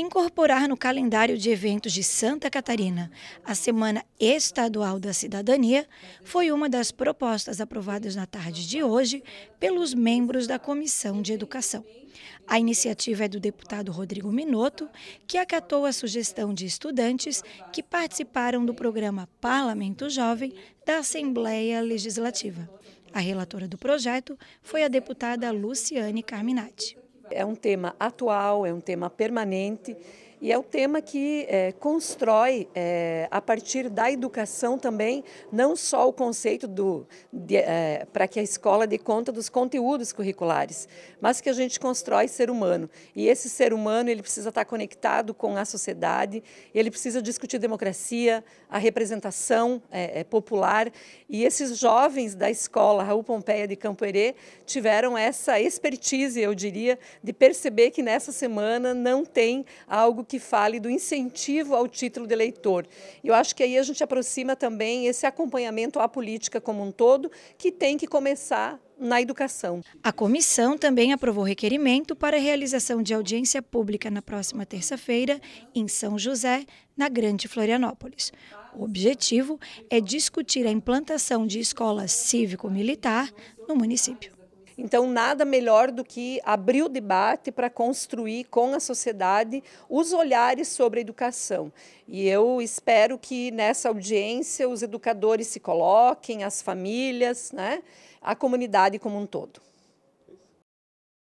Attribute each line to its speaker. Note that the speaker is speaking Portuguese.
Speaker 1: incorporar no calendário de eventos de Santa Catarina a Semana Estadual da Cidadania foi uma das propostas aprovadas na tarde de hoje pelos membros da Comissão de Educação. A iniciativa é do deputado Rodrigo Minotto, que acatou a sugestão de estudantes que participaram do programa Parlamento Jovem da Assembleia Legislativa. A relatora do projeto foi a deputada Luciane Carminati. É um tema atual, é um tema
Speaker 2: permanente e é o tema que é, constrói, é, a partir da educação também, não só o conceito do é, para que a escola dê conta dos conteúdos curriculares, mas que a gente constrói ser humano. E esse ser humano ele precisa estar conectado com a sociedade, ele precisa discutir democracia, a representação é, é, popular. E esses jovens da escola Raul Pompeia de Campoerê tiveram essa expertise, eu diria, de perceber que nessa semana não tem algo que fale do incentivo ao título de eleitor. Eu acho que aí a gente aproxima
Speaker 1: também esse acompanhamento à política como um todo, que tem que começar na educação. A comissão também aprovou requerimento para a realização de audiência pública na próxima terça-feira, em São José, na Grande Florianópolis. O objetivo é discutir a implantação de escola cívico-militar no município. Então, nada melhor do que abrir o debate para construir com a sociedade
Speaker 2: os olhares sobre a educação. E eu espero que nessa audiência os educadores se coloquem, as famílias, né, a comunidade como um todo.